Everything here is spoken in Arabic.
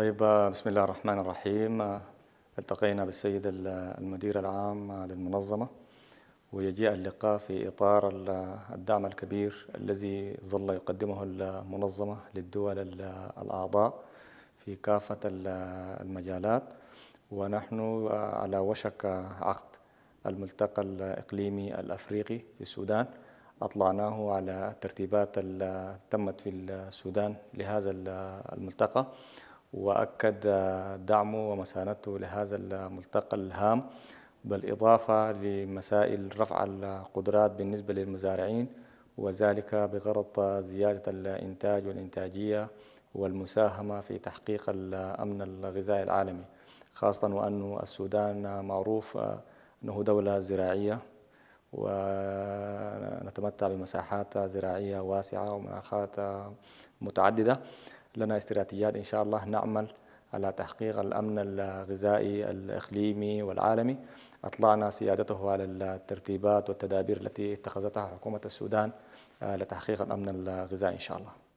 طيب بسم الله الرحمن الرحيم التقينا بالسيد المدير العام للمنظمة ويجيء اللقاء في إطار الدعم الكبير الذي ظل يقدمه المنظمة للدول الأعضاء في كافة المجالات ونحن آه، على وشك عقد الملتقى الإقليمي الأفريقي في السودان أطلعناه على الترتيبات اللي تمت في السودان لهذا الملتقى وأكد دعمه ومساندته لهذا الملتقى الهام بالإضافة لمسائل رفع القدرات بالنسبة للمزارعين وذلك بغرض زيادة الإنتاج والإنتاجية والمساهمة في تحقيق الأمن الغذائي العالمي خاصة وأن السودان معروف أنه دولة زراعية ونتمتع بمساحات زراعية واسعة ومناخات متعددة لنا استراتيجيات إن شاء الله نعمل على تحقيق الأمن الغذائي الإقليمي والعالمي أطلعنا سيادته على الترتيبات والتدابير التي اتخذتها حكومة السودان آه، لتحقيق الأمن الغذائي إن شاء الله